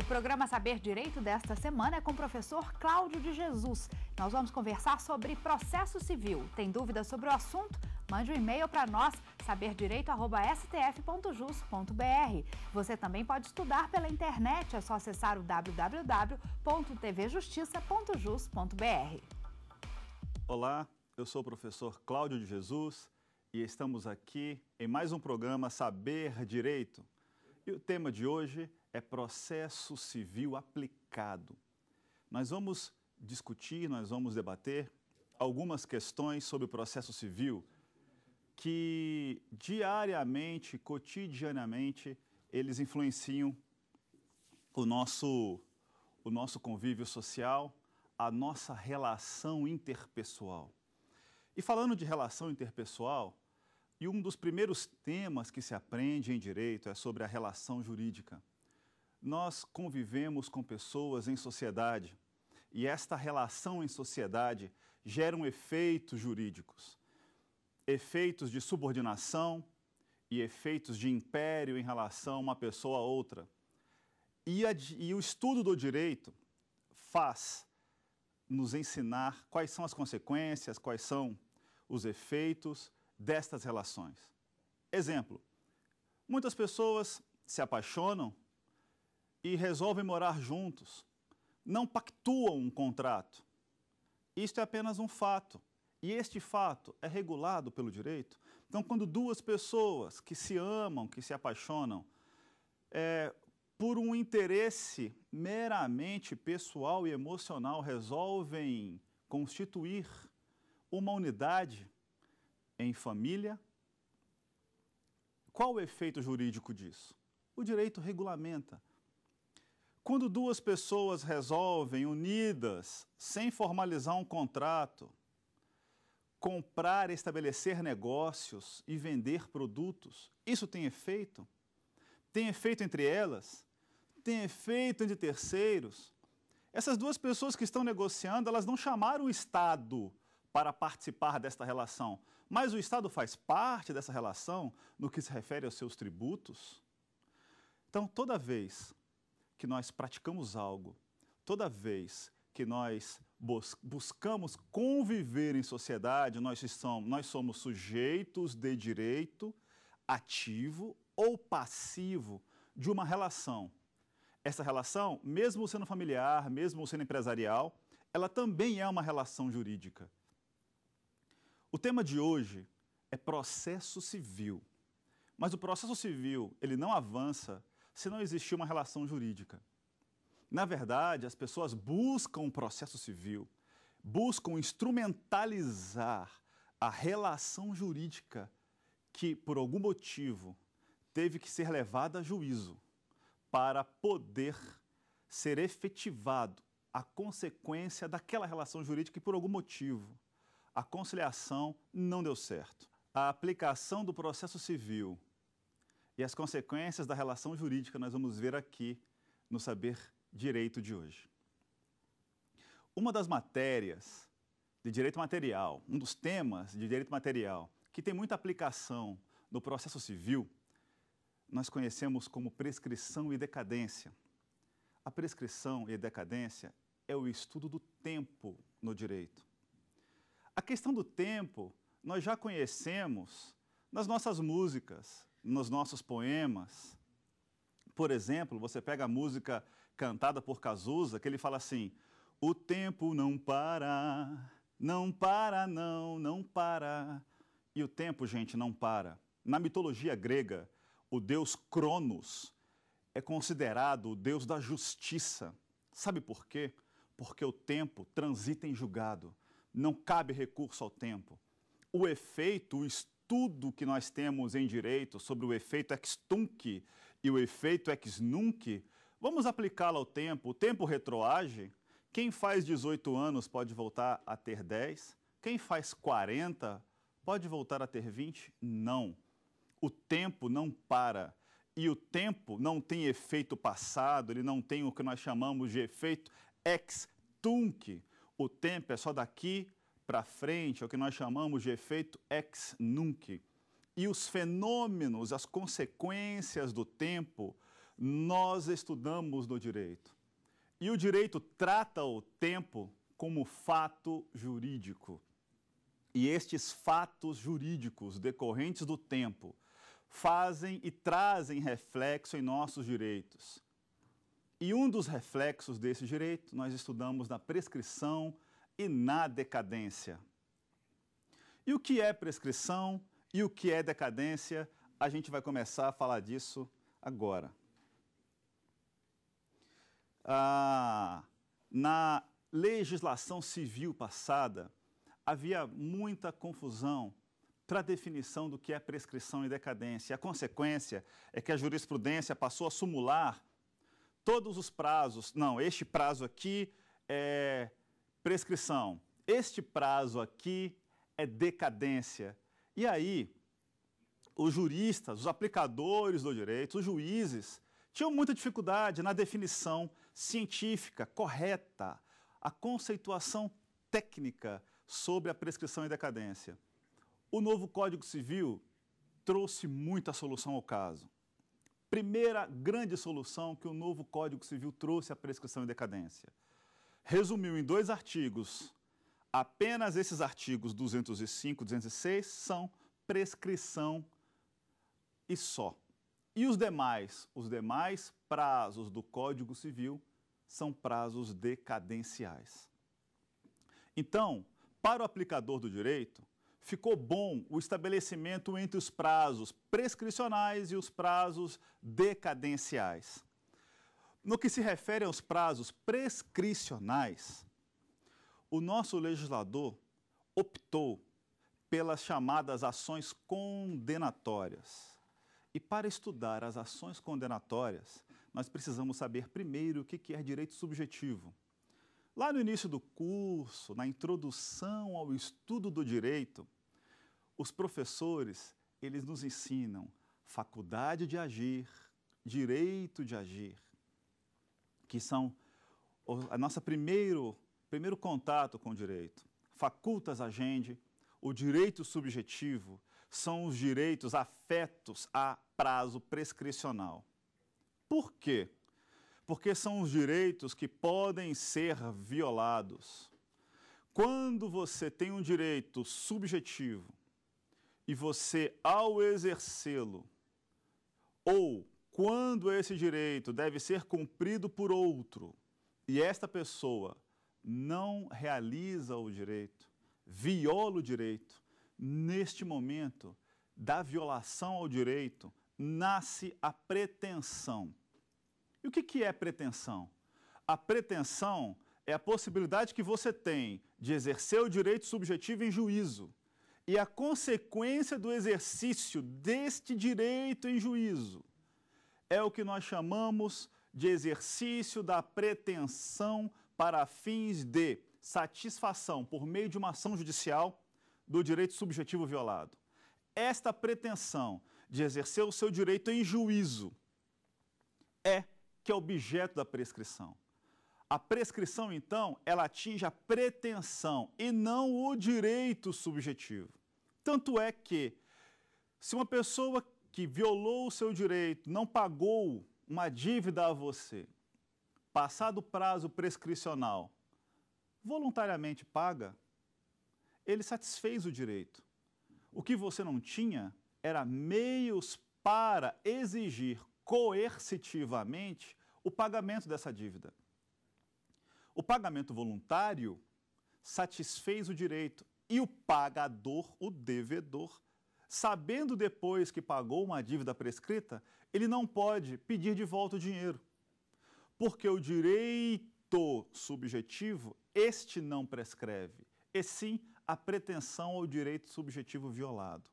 O programa Saber Direito desta semana é com o professor Cláudio de Jesus. Nós vamos conversar sobre processo civil. Tem dúvidas sobre o assunto? Mande um e-mail para nós, saberdireito.stf.jus.br. Você também pode estudar pela internet, é só acessar o www.tvjustiça.jus.br. Olá, eu sou o professor Cláudio de Jesus e estamos aqui em mais um programa Saber Direito. E o tema de hoje é processo civil aplicado. Nós vamos discutir, nós vamos debater algumas questões sobre o processo civil que diariamente, cotidianamente, eles influenciam o nosso, o nosso convívio social, a nossa relação interpessoal. E falando de relação interpessoal, e um dos primeiros temas que se aprende em direito é sobre a relação jurídica nós convivemos com pessoas em sociedade e esta relação em sociedade gera efeitos jurídicos, efeitos de subordinação e efeitos de império em relação a uma pessoa a outra. E, a, e o estudo do direito faz nos ensinar quais são as consequências, quais são os efeitos destas relações. Exemplo: muitas pessoas se apaixonam e resolvem morar juntos, não pactuam um contrato. Isto é apenas um fato. E este fato é regulado pelo direito. Então, quando duas pessoas que se amam, que se apaixonam, é, por um interesse meramente pessoal e emocional, resolvem constituir uma unidade em família, qual o efeito jurídico disso? O direito regulamenta quando duas pessoas resolvem, unidas, sem formalizar um contrato, comprar, estabelecer negócios e vender produtos, isso tem efeito? Tem efeito entre elas? Tem efeito entre terceiros? Essas duas pessoas que estão negociando, elas não chamaram o Estado para participar desta relação, mas o Estado faz parte dessa relação no que se refere aos seus tributos? Então, toda vez que nós praticamos algo, toda vez que nós bus buscamos conviver em sociedade, nós, estamos, nós somos sujeitos de direito ativo ou passivo de uma relação. Essa relação, mesmo sendo familiar, mesmo sendo empresarial, ela também é uma relação jurídica. O tema de hoje é processo civil. Mas o processo civil, ele não avança se não existir uma relação jurídica. Na verdade, as pessoas buscam o processo civil, buscam instrumentalizar a relação jurídica que, por algum motivo, teve que ser levada a juízo para poder ser efetivado a consequência daquela relação jurídica e, por algum motivo, a conciliação não deu certo. A aplicação do processo civil e as consequências da relação jurídica nós vamos ver aqui no Saber Direito de hoje. Uma das matérias de direito material, um dos temas de direito material que tem muita aplicação no processo civil, nós conhecemos como prescrição e decadência. A prescrição e a decadência é o estudo do tempo no direito. A questão do tempo nós já conhecemos nas nossas músicas, nos nossos poemas. Por exemplo, você pega a música cantada por Cazuza, que ele fala assim: O tempo não para, não para, não, não para. E o tempo, gente, não para. Na mitologia grega, o deus Cronos é considerado o deus da justiça. Sabe por quê? Porque o tempo transita em julgado. Não cabe recurso ao tempo. O efeito, o estudo, tudo que nós temos em direito sobre o efeito ex tunc e o efeito ex nunc, vamos aplicá-lo ao tempo. O tempo retroage. Quem faz 18 anos pode voltar a ter 10. Quem faz 40 pode voltar a ter 20? Não. O tempo não para. E o tempo não tem efeito passado, ele não tem o que nós chamamos de efeito ex tunc. O tempo é só daqui para frente, é o que nós chamamos de efeito ex nunc. E os fenômenos, as consequências do tempo, nós estudamos no direito. E o direito trata o tempo como fato jurídico. E estes fatos jurídicos decorrentes do tempo fazem e trazem reflexo em nossos direitos. E um dos reflexos desse direito nós estudamos na prescrição e na decadência. E o que é prescrição e o que é decadência? A gente vai começar a falar disso agora. Ah, na legislação civil passada, havia muita confusão para a definição do que é prescrição e decadência. A consequência é que a jurisprudência passou a sumular todos os prazos. Não, este prazo aqui é prescrição. Este prazo aqui é decadência. E aí, os juristas, os aplicadores do direito, os juízes, tinham muita dificuldade na definição científica correta, a conceituação técnica sobre a prescrição e decadência. O novo Código Civil trouxe muita solução ao caso. Primeira grande solução que o novo Código Civil trouxe à prescrição e decadência resumiu em dois artigos. Apenas esses artigos 205 e 206 são prescrição e só. E os demais? Os demais prazos do Código Civil são prazos decadenciais. Então, para o aplicador do direito, ficou bom o estabelecimento entre os prazos prescricionais e os prazos decadenciais. No que se refere aos prazos prescricionais, o nosso legislador optou pelas chamadas ações condenatórias. E para estudar as ações condenatórias, nós precisamos saber primeiro o que é direito subjetivo. Lá no início do curso, na introdução ao estudo do direito, os professores, eles nos ensinam faculdade de agir, direito de agir que são a nossa primeiro primeiro contato com o direito. Facultas agende, o direito subjetivo são os direitos afetos a prazo prescricional. Por quê? Porque são os direitos que podem ser violados. Quando você tem um direito subjetivo e você, ao exercê-lo, ou quando esse direito deve ser cumprido por outro e esta pessoa não realiza o direito, viola o direito, neste momento da violação ao direito nasce a pretensão. E o que, que é pretensão? A pretensão é a possibilidade que você tem de exercer o direito subjetivo em juízo e a consequência do exercício deste direito em juízo é o que nós chamamos de exercício da pretensão para fins de satisfação por meio de uma ação judicial do direito subjetivo violado. Esta pretensão de exercer o seu direito em juízo é que é objeto da prescrição. A prescrição, então, ela atinge a pretensão e não o direito subjetivo. Tanto é que, se uma pessoa que violou o seu direito, não pagou uma dívida a você, passado o prazo prescricional, voluntariamente paga, ele satisfez o direito. O que você não tinha era meios para exigir coercitivamente o pagamento dessa dívida. O pagamento voluntário satisfez o direito e o pagador, o devedor, sabendo depois que pagou uma dívida prescrita, ele não pode pedir de volta o dinheiro. Porque o direito subjetivo, este não prescreve, e sim a pretensão ao direito subjetivo violado.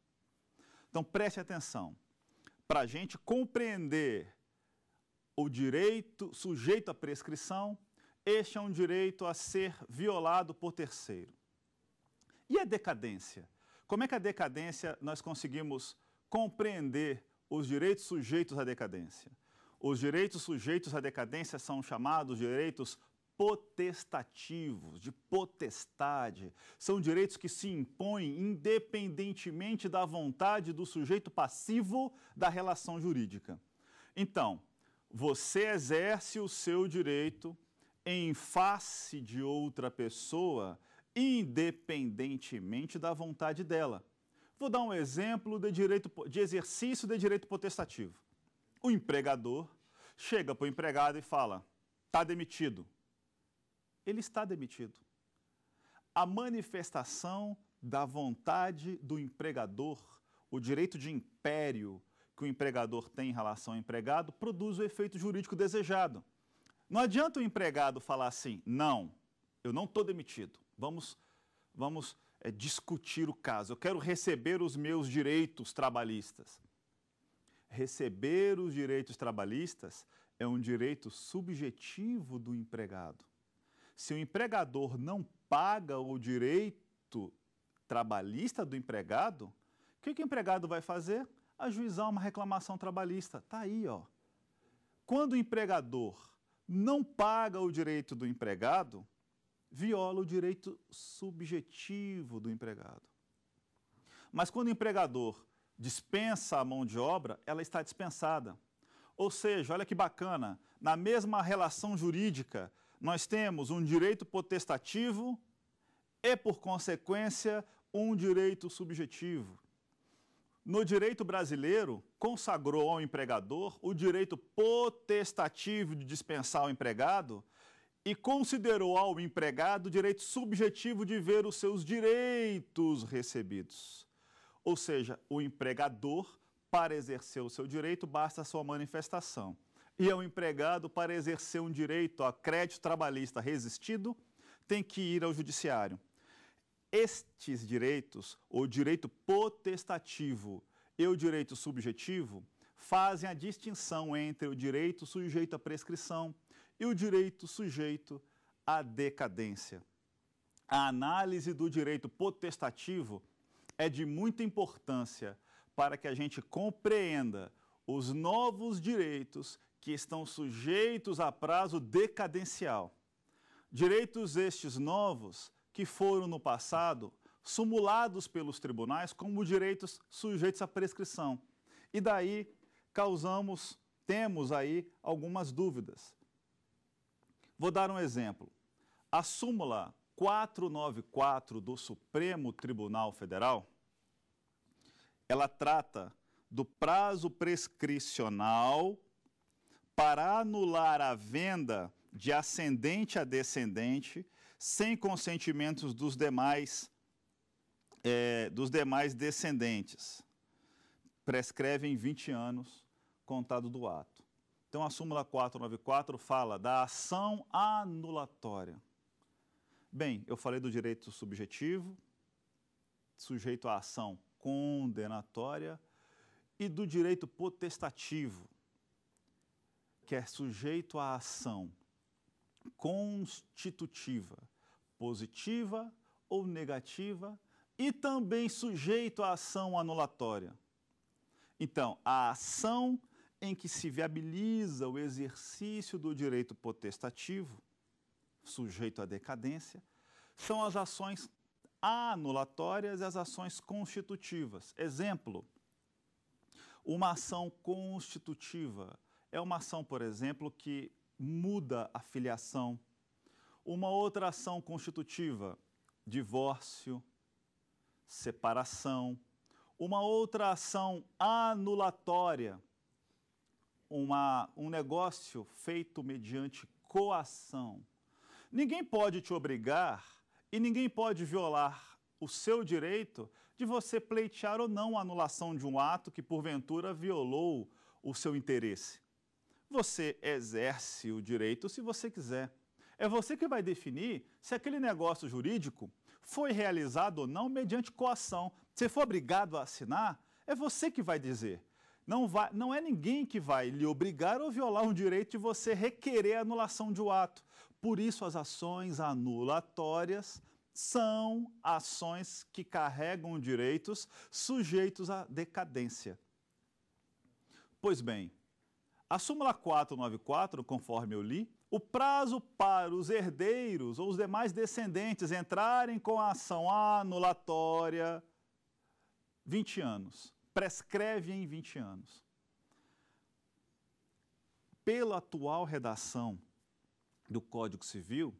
Então preste atenção. Para a gente compreender o direito sujeito à prescrição, este é um direito a ser violado por terceiro. E a decadência? Como é que a decadência nós conseguimos compreender os direitos sujeitos à decadência? Os direitos sujeitos à decadência são chamados direitos potestativos, de potestade. São direitos que se impõem independentemente da vontade do sujeito passivo da relação jurídica. Então, você exerce o seu direito em face de outra pessoa independentemente da vontade dela. Vou dar um exemplo de, direito, de exercício de direito potestativo. O empregador chega para o empregado e fala: está demitido. Ele está demitido. A manifestação da vontade do empregador, o direito de império que o empregador tem em relação ao empregado, produz o efeito jurídico desejado. Não adianta o empregado falar assim: não, eu não estou demitido. Vamos, vamos é, discutir o caso. Eu quero receber os meus direitos trabalhistas. Receber os direitos trabalhistas é um direito subjetivo do empregado. Se o empregador não paga o direito trabalhista do empregado, o que, que o empregado vai fazer? Ajuizar uma reclamação trabalhista. Está aí, ó. Quando o empregador não paga o direito do empregado, viola o direito subjetivo do empregado. Mas quando o empregador dispensa a mão de obra, ela está dispensada. Ou seja, olha que bacana, na mesma relação jurídica, nós temos um direito potestativo e, por consequência, um direito subjetivo. No direito brasileiro, consagrou ao empregador o direito potestativo de dispensar o empregado, e considerou ao empregado o direito subjetivo de ver os seus direitos recebidos. Ou seja, o empregador, para exercer o seu direito, basta a sua manifestação. E ao é empregado, para exercer um direito a crédito trabalhista resistido, tem que ir ao judiciário. Estes direitos, o direito potestativo e o direito subjetivo, fazem a distinção entre o direito sujeito à prescrição, e o direito sujeito à decadência. A análise do direito potestativo é de muita importância para que a gente compreenda os novos direitos que estão sujeitos a prazo decadencial. Direitos estes novos que foram no passado sumulados pelos tribunais como direitos sujeitos à prescrição. E daí causamos, temos aí algumas dúvidas. Vou dar um exemplo. A súmula 494 do Supremo Tribunal Federal, ela trata do prazo prescricional para anular a venda de ascendente a descendente sem consentimentos dos demais é, dos demais descendentes. Prescreve em 20 anos contado do ato. Então, a súmula 494 fala da ação anulatória. Bem, eu falei do direito subjetivo, sujeito à ação condenatória, e do direito potestativo, que é sujeito à ação constitutiva, positiva ou negativa, e também sujeito à ação anulatória. Então, a ação em que se viabiliza o exercício do direito potestativo, sujeito à decadência, são as ações anulatórias e as ações constitutivas. Exemplo, uma ação constitutiva é uma ação, por exemplo, que muda a filiação. Uma outra ação constitutiva, divórcio, separação. Uma outra ação anulatória, uma, um negócio feito mediante coação. Ninguém pode te obrigar e ninguém pode violar o seu direito de você pleitear ou não a anulação de um ato que porventura violou o seu interesse. Você exerce o direito se você quiser. É você que vai definir se aquele negócio jurídico foi realizado ou não mediante coação. Se for obrigado a assinar, é você que vai dizer. Não, vai, não é ninguém que vai lhe obrigar ou violar um direito de você requerer a anulação de um ato. Por isso, as ações anulatórias são ações que carregam direitos sujeitos à decadência. Pois bem, a súmula 494, conforme eu li, o prazo para os herdeiros ou os demais descendentes entrarem com a ação anulatória, 20 anos prescreve em 20 anos. Pela atual redação do Código Civil,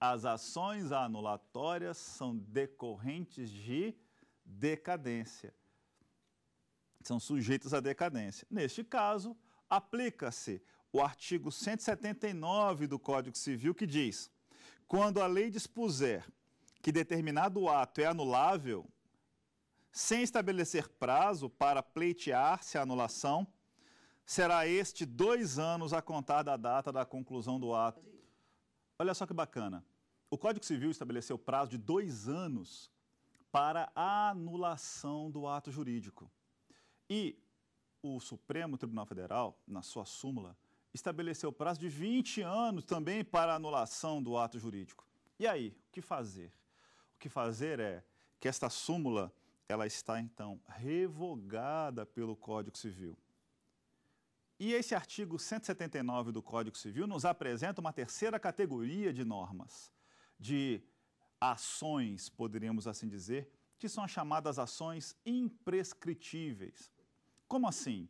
as ações anulatórias são decorrentes de decadência. São sujeitas à decadência. Neste caso, aplica-se o artigo 179 do Código Civil, que diz: quando a lei dispuser que determinado ato é anulável, sem estabelecer prazo para pleitear-se a anulação, será este dois anos a contar da data da conclusão do ato. Olha só que bacana. O Código Civil estabeleceu prazo de dois anos para a anulação do ato jurídico. E o Supremo Tribunal Federal, na sua súmula, estabeleceu prazo de 20 anos também para a anulação do ato jurídico. E aí, o que fazer? O que fazer é que esta súmula ela está então revogada pelo Código Civil. E esse artigo 179 do Código Civil nos apresenta uma terceira categoria de normas, de ações, poderíamos assim dizer, que são as chamadas ações imprescritíveis. Como assim?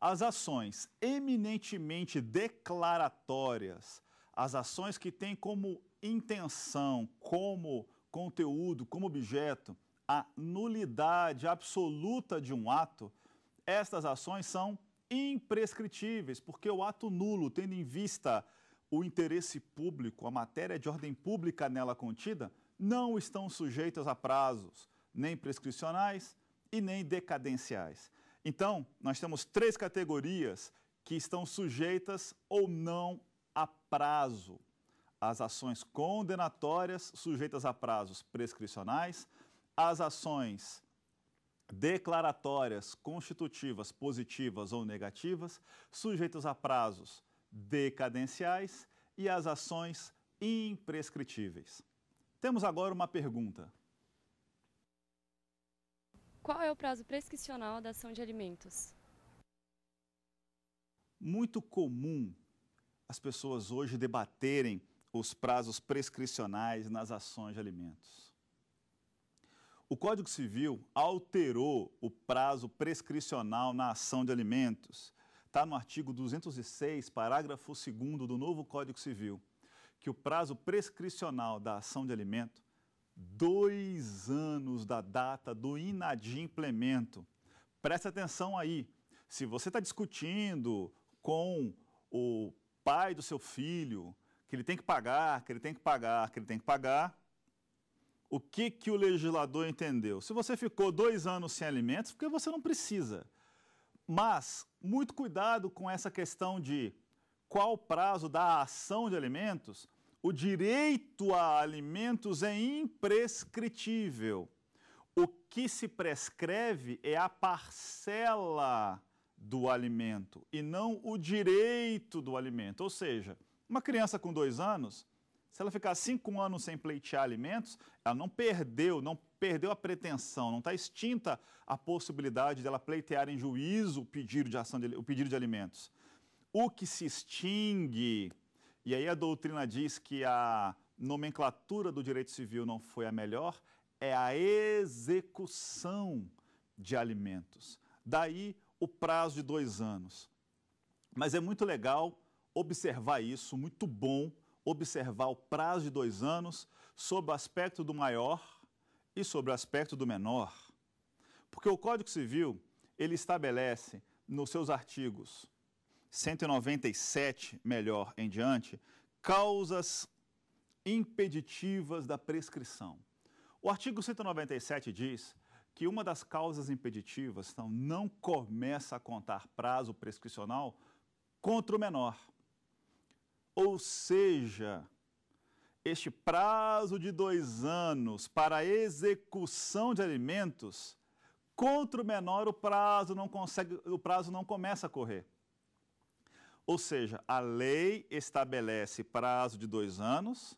As ações eminentemente declaratórias, as ações que têm como intenção, como conteúdo, como objeto, a nulidade absoluta de um ato, estas ações são imprescritíveis, porque o ato nulo, tendo em vista o interesse público, a matéria de ordem pública nela contida, não estão sujeitas a prazos, nem prescricionais e nem decadenciais. Então, nós temos três categorias que estão sujeitas ou não a prazo. As ações condenatórias sujeitas a prazos prescricionais, as ações declaratórias constitutivas positivas ou negativas, sujeitas a prazos decadenciais e as ações imprescritíveis. Temos agora uma pergunta. Qual é o prazo prescricional da ação de alimentos? Muito comum as pessoas hoje debaterem os prazos prescricionais nas ações de alimentos. O Código Civil alterou o prazo prescricional na ação de alimentos. Está no artigo 206, parágrafo 2 do novo Código Civil, que o prazo prescricional da ação de alimento, dois anos da data do inadimplemento. Presta atenção aí. Se você está discutindo com o pai do seu filho que ele tem que pagar, que ele tem que pagar, que ele tem que pagar, o que, que o legislador entendeu? Se você ficou dois anos sem alimentos, porque você não precisa. Mas, muito cuidado com essa questão de qual o prazo da ação de alimentos. O direito a alimentos é imprescritível. O que se prescreve é a parcela do alimento e não o direito do alimento. Ou seja, uma criança com dois anos, se ela ficar cinco anos sem pleitear alimentos, ela não perdeu, não perdeu a pretensão, não está extinta a possibilidade dela pleitear em juízo o pedido de, ação de, o pedido de alimentos. O que se extingue, e aí a doutrina diz que a nomenclatura do direito civil não foi a melhor, é a execução de alimentos. Daí o prazo de dois anos. Mas é muito legal observar isso, muito bom observar o prazo de dois anos sobre o aspecto do maior e sobre o aspecto do menor. Porque o Código Civil, ele estabelece nos seus artigos 197, melhor em diante, causas impeditivas da prescrição. O artigo 197 diz que uma das causas impeditivas então, não começa a contar prazo prescricional contra o menor. Ou seja, este prazo de dois anos para execução de alimentos, contra o menor o prazo não consegue, o prazo não começa a correr. Ou seja, a lei estabelece prazo de dois anos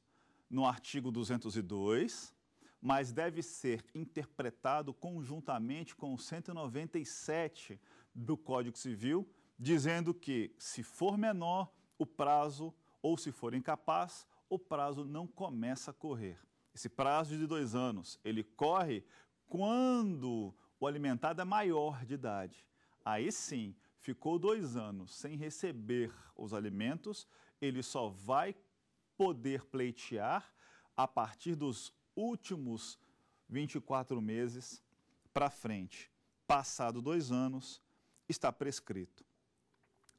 no artigo 202, mas deve ser interpretado conjuntamente com o 197 do Código Civil, dizendo que, se for menor, o prazo ou, se for incapaz, o prazo não começa a correr. Esse prazo de dois anos, ele corre quando o alimentado é maior de idade. Aí sim, ficou dois anos sem receber os alimentos, ele só vai poder pleitear a partir dos últimos 24 meses para frente. Passado dois anos, está prescrito.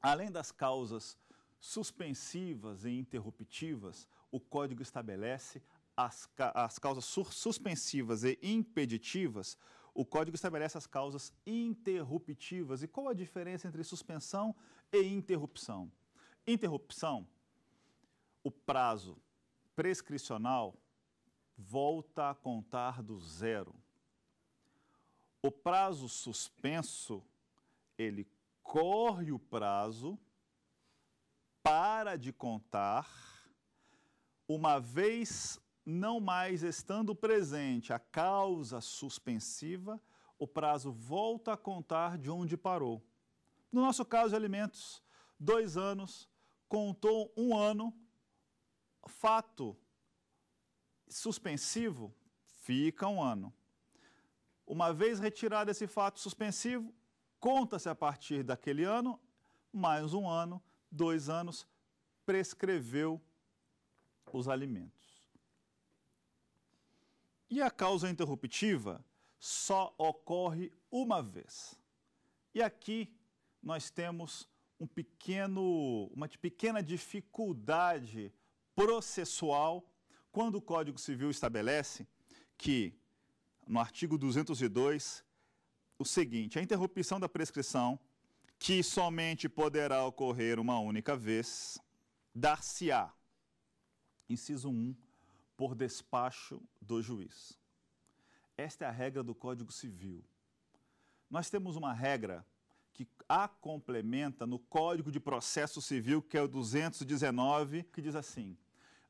Além das causas suspensivas e interruptivas, o código estabelece as, as causas suspensivas e impeditivas, o código estabelece as causas interruptivas. E qual a diferença entre suspensão e interrupção? Interrupção, o prazo prescricional volta a contar do zero. O prazo suspenso, ele corre o prazo para de contar, uma vez não mais estando presente a causa suspensiva, o prazo volta a contar de onde parou. No nosso caso alimentos, dois anos, contou um ano, fato suspensivo, fica um ano. Uma vez retirado esse fato suspensivo, conta-se a partir daquele ano, mais um ano, dois anos, prescreveu os alimentos. E a causa interruptiva só ocorre uma vez. E aqui nós temos um pequeno, uma pequena dificuldade processual quando o Código Civil estabelece que, no artigo 202, o seguinte: a interrupção da prescrição que somente poderá ocorrer uma única vez, dar-se-á, inciso 1, por despacho do juiz. Esta é a regra do Código Civil. Nós temos uma regra que a complementa no Código de Processo Civil, que é o 219, que diz assim: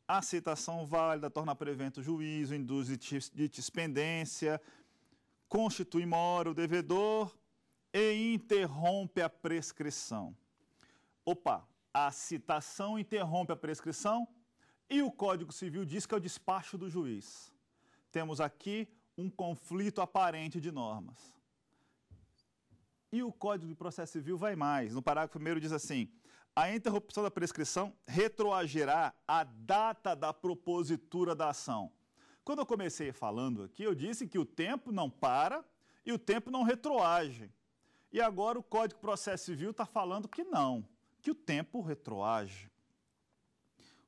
a citação válida torna prevento o juízo, induz litispendência, constitui mora o devedor e interrompe a prescrição. Opa, a citação interrompe a prescrição e o Código Civil diz que é o despacho do juiz. Temos aqui um conflito aparente de normas. E o Código de Processo Civil vai mais. No parágrafo 1 diz assim: a interrupção da prescrição retroagirá à data da propositura da ação. Quando eu comecei falando aqui, eu disse que o tempo não para e o tempo não retroage. E agora o Código de Processo Civil está falando que não, que o tempo retroage.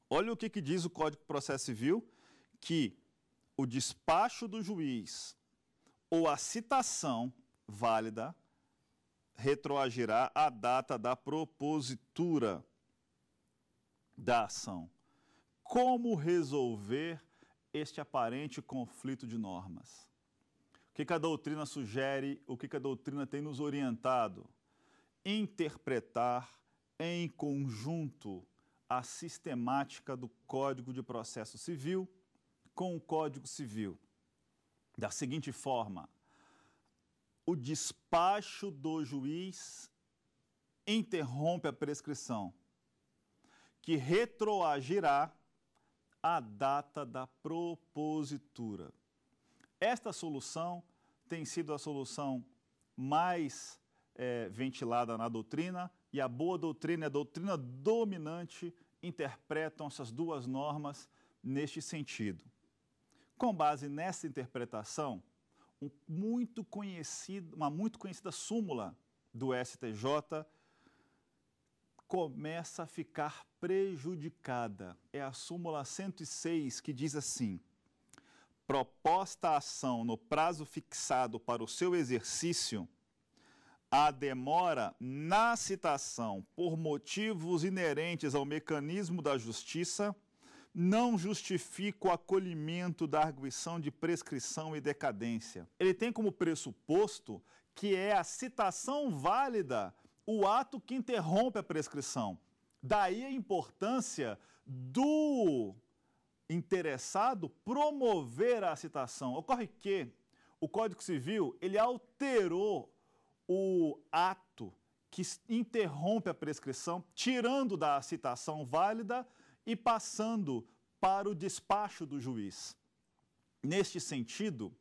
Olha o que, que diz o Código de Processo Civil, que o despacho do juiz ou a citação válida retroagirá à data da propositura da ação. Como resolver este aparente conflito de normas? que, que a doutrina sugere, o que, que a doutrina tem nos orientado? Interpretar em conjunto a sistemática do Código de Processo Civil com o Código Civil. Da seguinte forma, o despacho do juiz interrompe a prescrição, que retroagirá a data da propositura. Esta solução tem sido a solução mais é, ventilada na doutrina e a boa doutrina e a doutrina dominante interpretam essas duas normas neste sentido. Com base nessa interpretação, um muito uma muito conhecida súmula do STJ começa a ficar prejudicada. É a súmula 106 que diz assim: proposta a ação no prazo fixado para o seu exercício, a demora na citação por motivos inerentes ao mecanismo da justiça não justifica o acolhimento da arguição de prescrição e decadência. Ele tem como pressuposto que é a citação válida o ato que interrompe a prescrição. Daí a importância do interessado promover a citação. Ocorre que o Código Civil ele alterou o ato que interrompe a prescrição, tirando da citação válida e passando para o despacho do juiz. Neste sentido,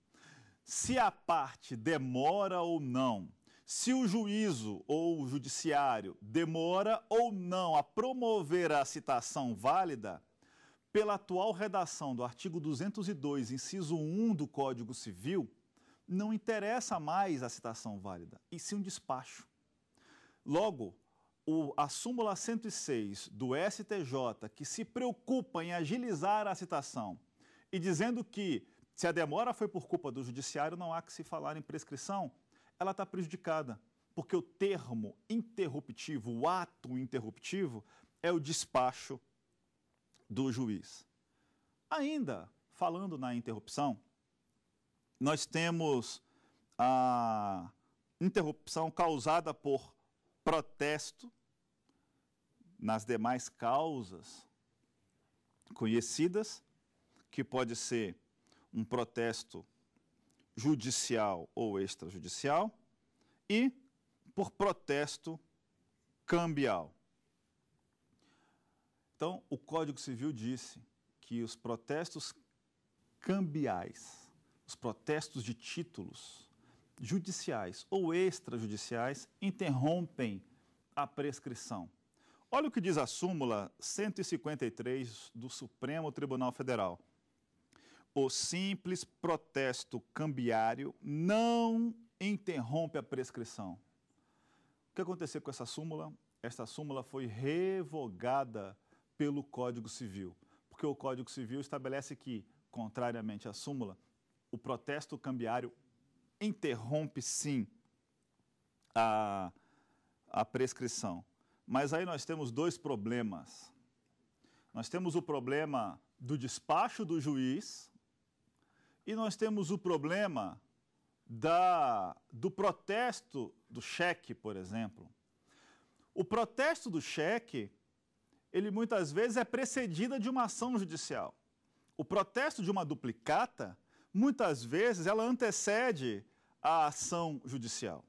se a parte demora ou não, se o juízo ou o judiciário demora ou não a promover a citação válida, pela atual redação do artigo 202, inciso 1 do Código Civil, não interessa mais a citação válida, e sim um despacho. Logo, o, a súmula 106 do STJ, que se preocupa em agilizar a citação e dizendo que se a demora foi por culpa do judiciário, não há que se falar em prescrição, ela está prejudicada, porque o termo interruptivo, o ato interruptivo, é o despacho do juiz. Ainda falando na interrupção, nós temos a interrupção causada por protesto nas demais causas conhecidas, que pode ser um protesto judicial ou extrajudicial, e por protesto cambial. Então, o Código Civil disse que os protestos cambiais, os protestos de títulos judiciais ou extrajudiciais interrompem a prescrição. Olha o que diz a súmula 153 do Supremo Tribunal Federal. O simples protesto cambiário não interrompe a prescrição. O que aconteceu com essa súmula? Esta súmula foi revogada pelo Código Civil, porque o Código Civil estabelece que, contrariamente à súmula, o protesto cambiário interrompe sim a, a prescrição. Mas aí nós temos dois problemas. Nós temos o problema do despacho do juiz e nós temos o problema da, do protesto do cheque, por exemplo. O protesto do cheque ele muitas vezes é precedida de uma ação judicial. O protesto de uma duplicata, muitas vezes, ela antecede a ação judicial.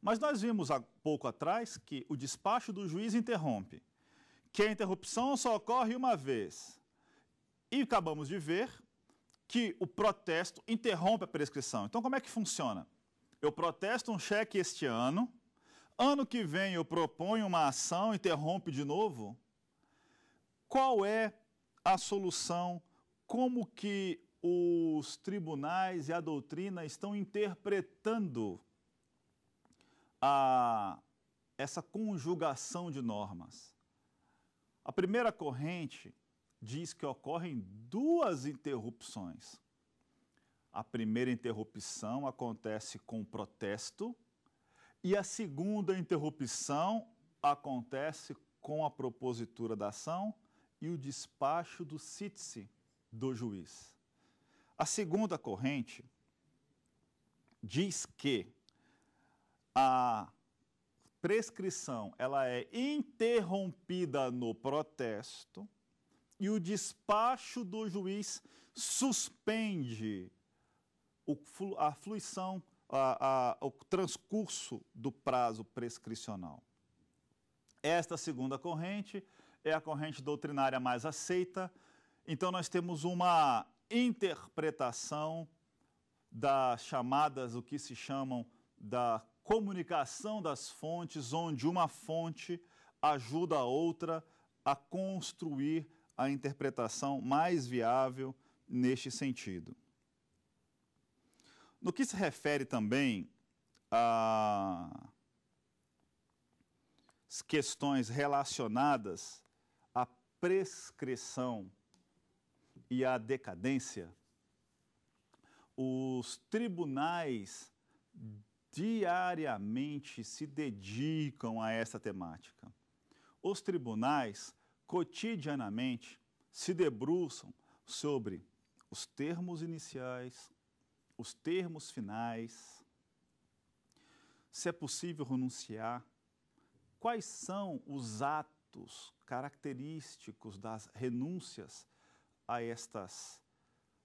Mas nós vimos há pouco atrás que o despacho do juiz interrompe, que a interrupção só ocorre uma vez. E acabamos de ver que o protesto interrompe a prescrição. Então, como é que funciona? Eu protesto um cheque este ano, Ano que vem eu proponho uma ação, interrompe de novo? Qual é a solução? Como que os tribunais e a doutrina estão interpretando a, essa conjugação de normas? A primeira corrente diz que ocorrem duas interrupções. A primeira interrupção acontece com protesto e a segunda interrupção acontece com a propositura da ação e o despacho do sítio do juiz. A segunda corrente diz que a prescrição ela é interrompida no protesto e o despacho do juiz suspende a fluição a, a, o transcurso do prazo prescricional. Esta segunda corrente é a corrente doutrinária mais aceita, então nós temos uma interpretação das chamadas, o que se chamam da comunicação das fontes, onde uma fonte ajuda a outra a construir a interpretação mais viável neste sentido. No que se refere também a questões relacionadas à prescrição e à decadência, os tribunais diariamente se dedicam a essa temática. Os tribunais cotidianamente se debruçam sobre os termos iniciais, os termos finais, se é possível renunciar, quais são os atos característicos das renúncias a, estas,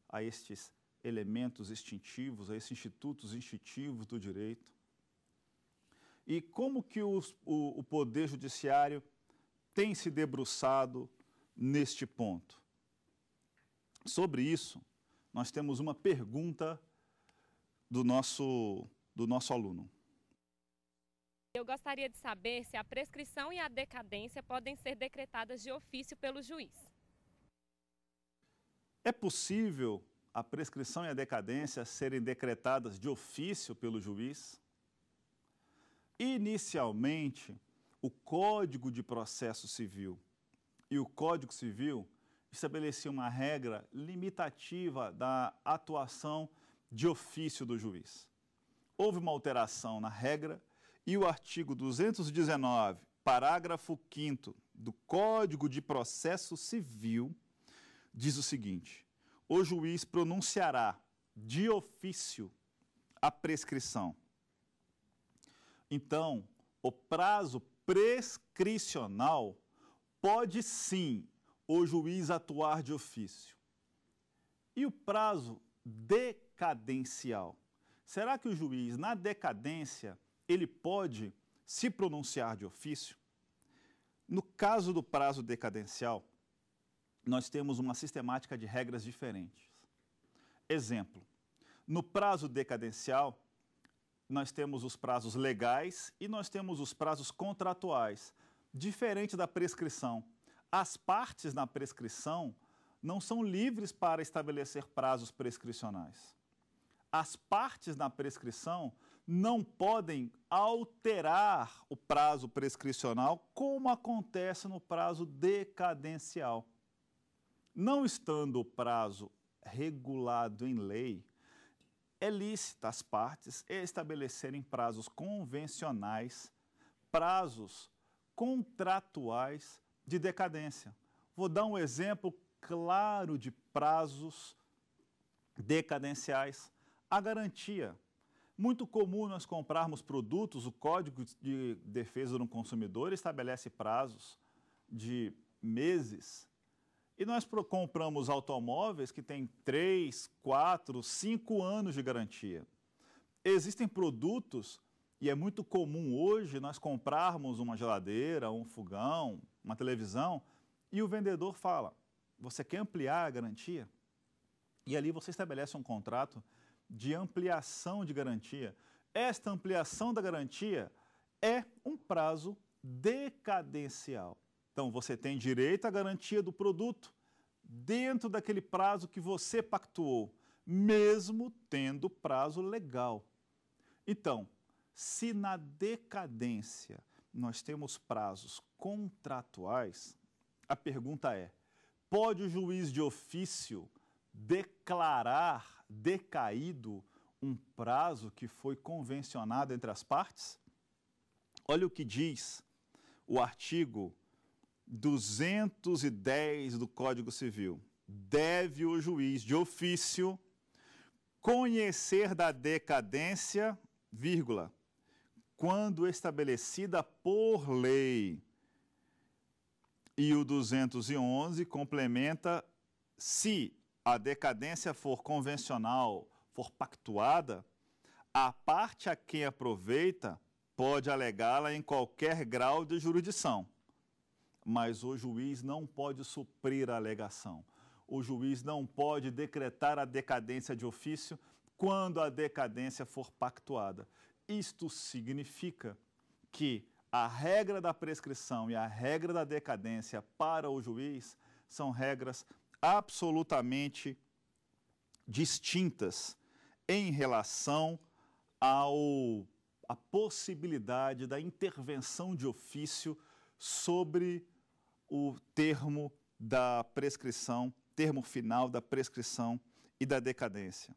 a estes elementos instintivos, a esses institutos instintivos do direito? E como que os, o, o Poder Judiciário tem se debruçado neste ponto? Sobre isso, nós temos uma pergunta do nosso, do nosso aluno. Eu gostaria de saber se a prescrição e a decadência podem ser decretadas de ofício pelo juiz. É possível a prescrição e a decadência serem decretadas de ofício pelo juiz? Inicialmente, o Código de Processo Civil e o Código Civil estabeleciam uma regra limitativa da atuação de ofício do juiz. Houve uma alteração na regra e o artigo 219, parágrafo 5 do Código de Processo Civil diz o seguinte: o juiz pronunciará de ofício a prescrição. Então, o prazo prescricional pode sim o juiz atuar de ofício. E o prazo decadencial. Será que o juiz, na decadência, ele pode se pronunciar de ofício? No caso do prazo decadencial, nós temos uma sistemática de regras diferentes. Exemplo: no prazo decadencial, nós temos os prazos legais e nós temos os prazos contratuais. Diferente da prescrição, as partes na prescrição não são livres para estabelecer prazos prescricionais. As partes na prescrição não podem alterar o prazo prescricional como acontece no prazo decadencial. Não estando o prazo regulado em lei, é lícito as partes estabelecerem prazos convencionais, prazos contratuais de decadência. Vou dar um exemplo claro de prazos decadenciais, a garantia. Muito comum nós comprarmos produtos, o Código de Defesa do Consumidor estabelece prazos de meses. E nós compramos automóveis que têm 3, 4, 5 anos de garantia. Existem produtos, e é muito comum hoje nós comprarmos uma geladeira, um fogão, uma televisão, e o vendedor fala: você quer ampliar a garantia e ali você estabelece um contrato de ampliação de garantia. Esta ampliação da garantia é um prazo decadencial. Então você tem direito à garantia do produto dentro daquele prazo que você pactuou, mesmo tendo prazo legal. Então, se na decadência nós temos prazos contratuais, a pergunta é: Pode o juiz de ofício declarar decaído um prazo que foi convencionado entre as partes? Olha o que diz o artigo 210 do Código Civil. Deve o juiz de ofício conhecer da decadência, vírgula, quando estabelecida por lei e o 211 complementa se a decadência for convencional, for pactuada, a parte a quem aproveita pode alegá-la em qualquer grau de jurisdição. Mas o juiz não pode suprir a alegação. O juiz não pode decretar a decadência de ofício quando a decadência for pactuada. Isto significa que a regra da prescrição e a regra da decadência para o juiz são regras absolutamente distintas em relação ao a possibilidade da intervenção de ofício sobre o termo da prescrição, termo final da prescrição e da decadência.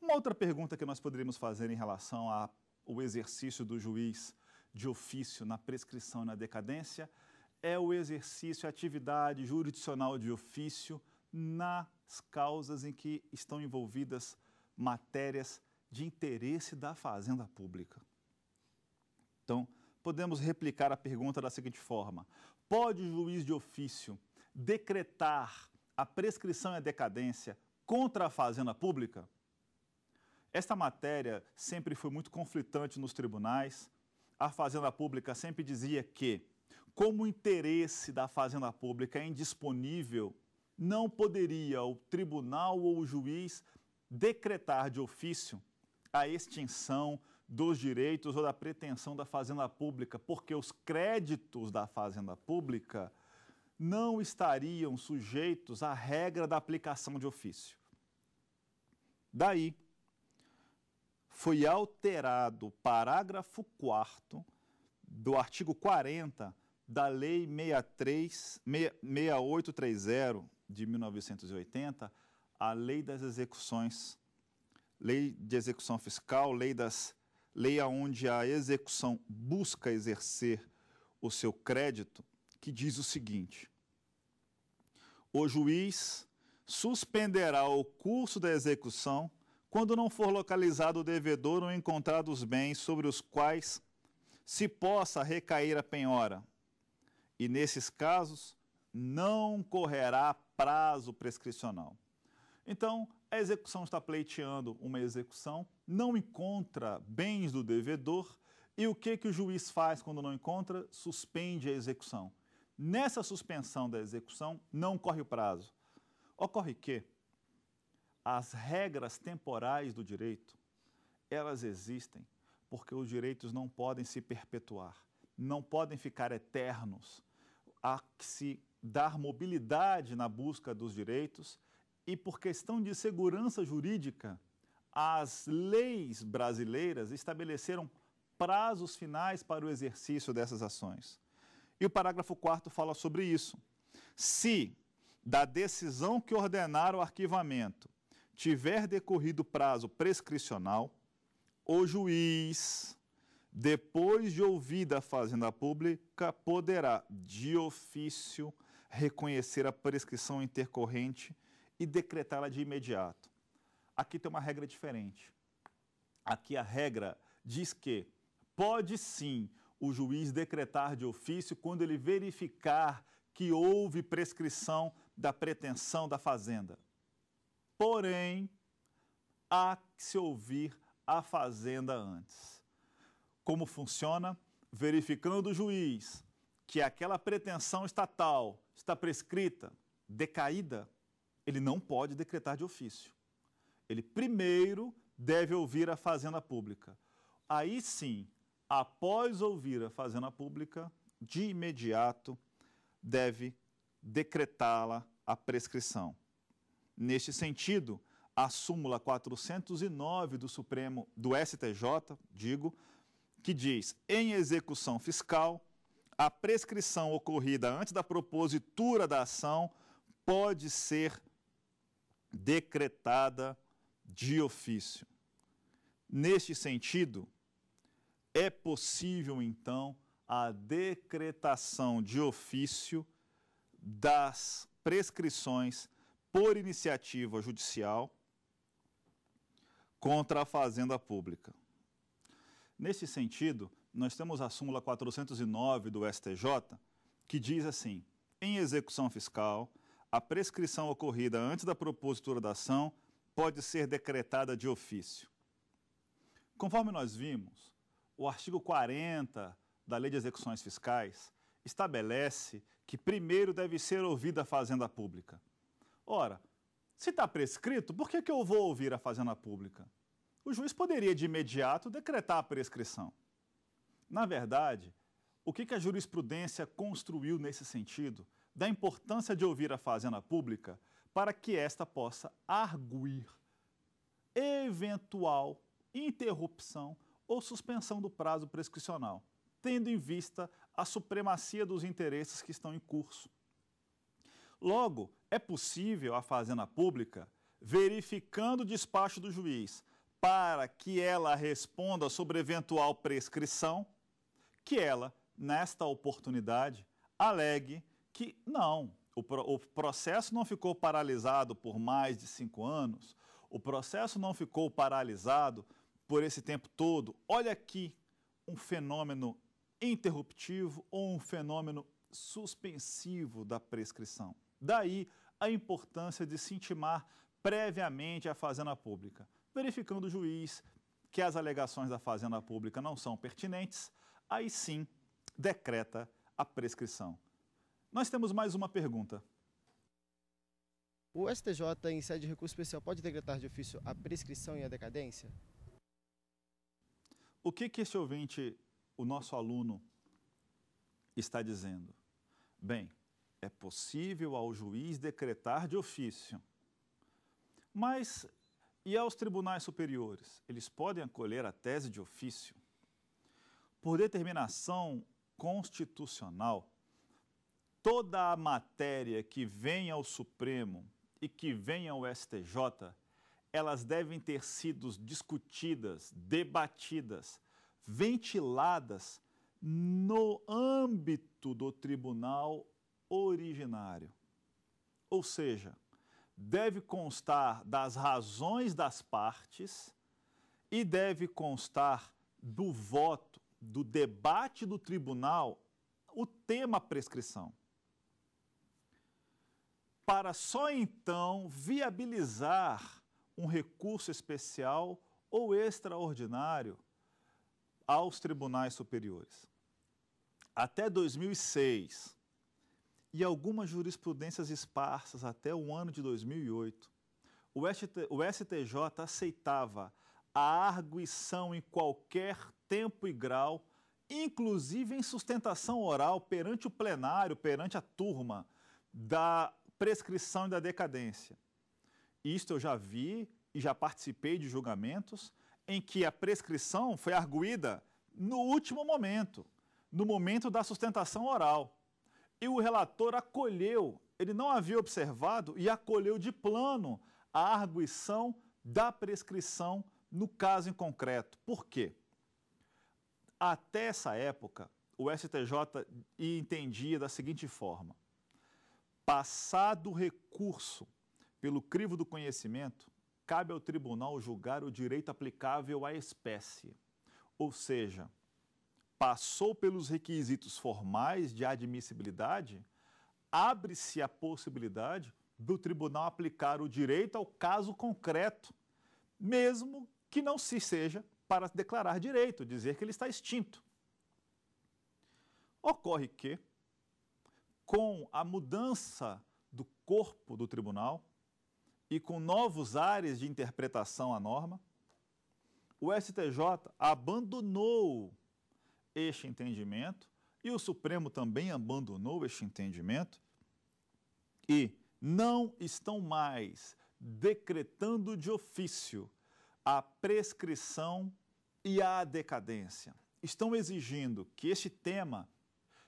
Uma outra pergunta que nós poderíamos fazer em relação ao exercício do juiz de ofício na prescrição e na decadência é o exercício, a atividade jurisdicional de ofício nas causas em que estão envolvidas matérias de interesse da fazenda pública. Então, podemos replicar a pergunta da seguinte forma: pode o juiz de ofício decretar a prescrição e a decadência contra a fazenda pública? Esta matéria sempre foi muito conflitante nos tribunais a Fazenda Pública sempre dizia que, como o interesse da Fazenda Pública é indisponível, não poderia o tribunal ou o juiz decretar de ofício a extinção dos direitos ou da pretensão da Fazenda Pública, porque os créditos da Fazenda Pública não estariam sujeitos à regra da aplicação de ofício. Daí, foi alterado o parágrafo 4 do artigo 40 da Lei 63, 6830 de 1980, a Lei das Execuções, Lei de Execução Fiscal, Lei das lei aonde a execução busca exercer o seu crédito, que diz o seguinte: O juiz suspenderá o curso da execução quando não for localizado o devedor ou encontrado os bens sobre os quais se possa recair a penhora, e nesses casos não correrá prazo prescricional. Então, a execução está pleiteando uma execução, não encontra bens do devedor, e o que, que o juiz faz quando não encontra? Suspende a execução. Nessa suspensão da execução, não corre o prazo. Ocorre que as regras temporais do direito, elas existem porque os direitos não podem se perpetuar, não podem ficar eternos. Há que se dar mobilidade na busca dos direitos e, por questão de segurança jurídica, as leis brasileiras estabeleceram prazos finais para o exercício dessas ações. E o parágrafo 4 fala sobre isso. Se da decisão que ordenar o arquivamento tiver decorrido o prazo prescricional, o juiz, depois de ouvida a Fazenda Pública, poderá, de ofício, reconhecer a prescrição intercorrente e decretá-la de imediato. Aqui tem uma regra diferente. Aqui a regra diz que pode sim o juiz decretar de ofício quando ele verificar que houve prescrição da pretensão da fazenda. Porém, há que se ouvir a fazenda antes. Como funciona? Verificando o juiz que aquela pretensão estatal está prescrita, decaída, ele não pode decretar de ofício. Ele primeiro deve ouvir a fazenda pública. Aí sim, após ouvir a fazenda pública, de imediato deve decretá-la a prescrição. Neste sentido, a súmula 409 do Supremo do STJ, digo, que diz: em execução fiscal, a prescrição ocorrida antes da propositura da ação pode ser decretada de ofício. Neste sentido, é possível então a decretação de ofício das prescrições por iniciativa judicial contra a Fazenda Pública. Nesse sentido, nós temos a súmula 409 do STJ, que diz assim: em execução fiscal, a prescrição ocorrida antes da propositura da ação pode ser decretada de ofício. Conforme nós vimos, o artigo 40 da Lei de Execuções Fiscais estabelece que primeiro deve ser ouvida a Fazenda Pública. Ora, se está prescrito, por que, que eu vou ouvir a Fazenda Pública? O juiz poderia de imediato decretar a prescrição. Na verdade, o que, que a jurisprudência construiu nesse sentido da importância de ouvir a Fazenda Pública para que esta possa arguir eventual interrupção ou suspensão do prazo prescricional, tendo em vista a supremacia dos interesses que estão em curso. Logo, é possível a Fazenda Pública, verificando o despacho do juiz, para que ela responda sobre eventual prescrição, que ela, nesta oportunidade, alegue que não, o, o processo não ficou paralisado por mais de cinco anos, o processo não ficou paralisado por esse tempo todo. Olha aqui um fenômeno interruptivo ou um fenômeno suspensivo da prescrição. Daí a importância de se intimar previamente à Fazenda Pública, verificando o juiz que as alegações da Fazenda Pública não são pertinentes, aí sim decreta a prescrição. Nós temos mais uma pergunta. O STJ, em sede de recurso especial, pode decretar de ofício a prescrição e a decadência? O que, que esse ouvinte, o nosso aluno, está dizendo? Bem, é possível ao juiz decretar de ofício. Mas e aos tribunais superiores? Eles podem acolher a tese de ofício? Por determinação constitucional, toda a matéria que vem ao Supremo e que vem ao STJ, elas devem ter sido discutidas, debatidas, ventiladas no âmbito do tribunal originário. Ou seja, deve constar das razões das partes e deve constar do voto, do debate do tribunal, o tema prescrição. Para só então viabilizar um recurso especial ou extraordinário aos tribunais superiores. Até 2006, e algumas jurisprudências esparsas até o ano de 2008, o, ST, o STJ aceitava a arguição em qualquer tempo e grau, inclusive em sustentação oral perante o plenário, perante a turma, da prescrição e da decadência. Isto eu já vi e já participei de julgamentos em que a prescrição foi arguída no último momento, no momento da sustentação oral e o relator acolheu, ele não havia observado e acolheu de plano a arguição da prescrição no caso em concreto. Por quê? Até essa época, o STJ entendia da seguinte forma: passado o recurso pelo crivo do conhecimento, cabe ao tribunal julgar o direito aplicável à espécie. Ou seja, passou pelos requisitos formais de admissibilidade, abre-se a possibilidade do tribunal aplicar o direito ao caso concreto, mesmo que não se seja para declarar direito, dizer que ele está extinto. Ocorre que, com a mudança do corpo do tribunal e com novos ares de interpretação à norma, o STJ abandonou este entendimento e o Supremo também abandonou este entendimento e não estão mais decretando de ofício a prescrição e a decadência. Estão exigindo que este tema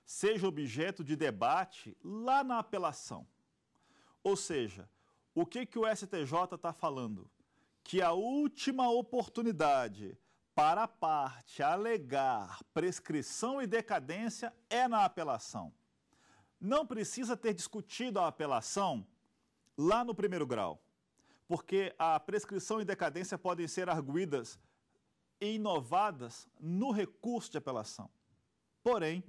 seja objeto de debate lá na apelação. Ou seja, o que, que o STJ está falando? Que a última oportunidade para a parte alegar prescrição e decadência é na apelação. Não precisa ter discutido a apelação lá no primeiro grau, porque a prescrição e decadência podem ser arguídas e inovadas no recurso de apelação. Porém,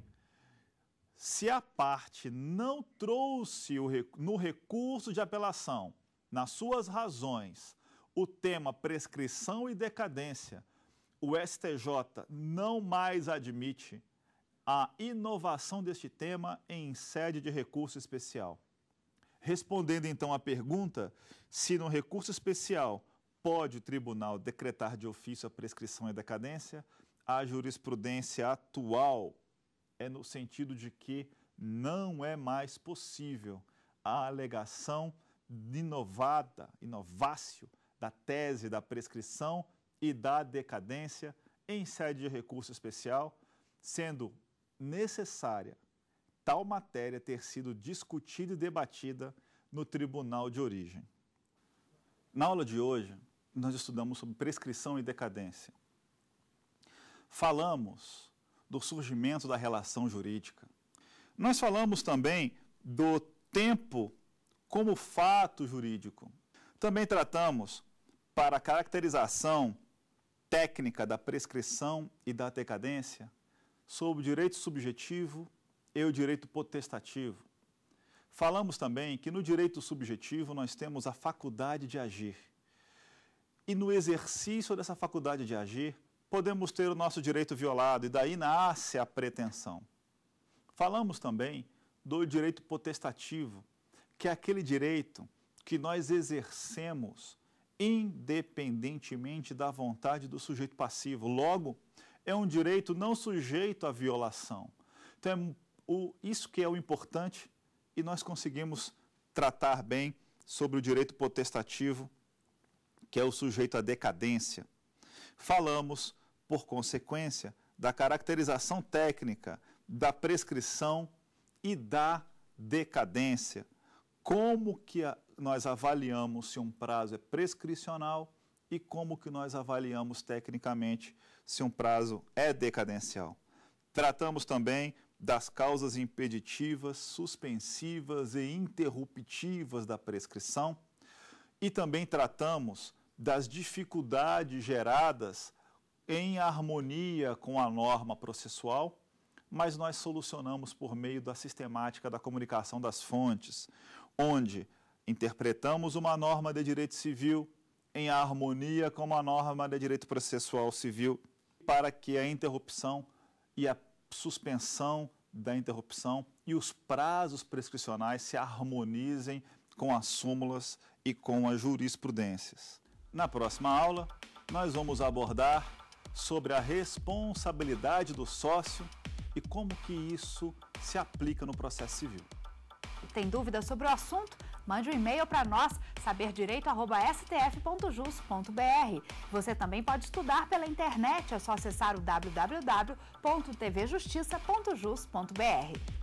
se a parte não trouxe no recurso de apelação, nas suas razões, o tema prescrição e decadência, o STJ não mais admite a inovação deste tema em sede de recurso especial. Respondendo então à pergunta se no recurso especial pode o tribunal decretar de ofício a prescrição e decadência, a jurisprudência atual é no sentido de que não é mais possível a alegação inovada, inovácio da tese da prescrição e da decadência em sede de recurso especial, sendo necessária tal matéria ter sido discutida e debatida no tribunal de origem. Na aula de hoje, nós estudamos sobre prescrição e decadência. Falamos do surgimento da relação jurídica. Nós falamos também do tempo como fato jurídico. Também tratamos para a caracterização técnica da prescrição e da decadência sobre o direito subjetivo e o direito potestativo. Falamos também que no direito subjetivo nós temos a faculdade de agir. E no exercício dessa faculdade de agir, podemos ter o nosso direito violado, e daí nasce a pretensão. Falamos também do direito potestativo, que é aquele direito que nós exercemos independentemente da vontade do sujeito passivo. Logo, é um direito não sujeito à violação. Então, é o, isso que é o importante e nós conseguimos tratar bem sobre o direito potestativo, que é o sujeito à decadência. Falamos, por consequência, da caracterização técnica, da prescrição e da decadência. Como que a, nós avaliamos se um prazo é prescricional e como que nós avaliamos tecnicamente se um prazo é decadencial. Tratamos também das causas impeditivas, suspensivas e interruptivas da prescrição e também tratamos das dificuldades geradas em harmonia com a norma processual, mas nós solucionamos por meio da sistemática da comunicação das fontes, onde Interpretamos uma norma de direito civil em harmonia com uma norma de direito processual civil para que a interrupção e a suspensão da interrupção e os prazos prescricionais se harmonizem com as súmulas e com as jurisprudências. Na próxima aula, nós vamos abordar sobre a responsabilidade do sócio e como que isso se aplica no processo civil. Tem dúvidas sobre o assunto? Mande um e-mail para nós, saberdireito.stf.jus.br. Você também pode estudar pela internet, é só acessar o www.tvjustiça.jus.br.